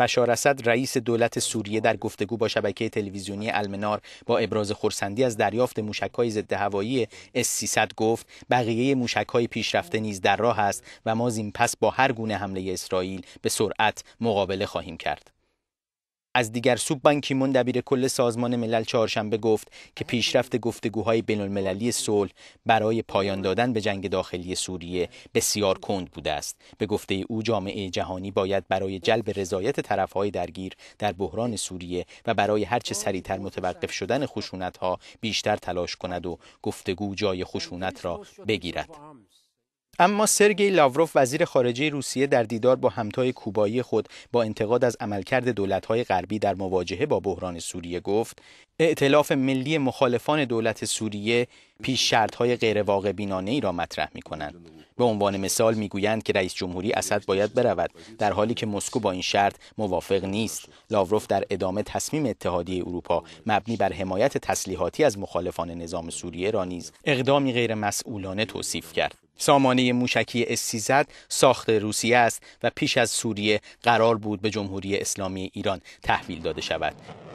بشار اسد رئیس دولت سوریه در گفتگو با شبکه تلویزیونی المنار با ابراز خرسندی از دریافت موشک‌های ضد هوایی S300 گفت بقیه موشک‌های پیشرفته نیز در راه است و ما زین پس با هر گونه حمله اسرائیل به سرعت مقابله خواهیم کرد از دیگر سو بانکیمون دبیر کل سازمان ملل چهارشنبه گفت که پیشرفت گفتگوهای المللی صلح برای پایان دادن به جنگ داخلی سوریه بسیار کند بوده است به گفته او جامعه جهانی باید برای جلب رضایت طرفهای درگیر در بحران سوریه و برای هرچه سریعتر متوقف شدن خشونت ها بیشتر تلاش کند و گفتگو جای خشونت را بگیرد اما سرگی لاوروف وزیر خارجه روسیه در دیدار با همتای کوبایی خود با انتقاد از عملکرد دولت‌های غربی در مواجهه با بحران سوریه گفت ائتلاف ملی مخالفان دولت سوریه پیش شرط‌های غیرواقع بینانه ای را مطرح می‌کنند به عنوان مثال میگویند که رئیس جمهوری اسد باید برود در حالی که مسکو با این شرط موافق نیست لاوروف در ادامه تصمیم اتحادیه اروپا مبنی بر حمایت تسلیحاتی از مخالفان نظام سوریه را نیز اقدامی غیرمسئولانه توصیف کرد سامانه موشکی استیزد ساخت روسیه است و پیش از سوریه قرار بود به جمهوری اسلامی ایران تحویل داده شود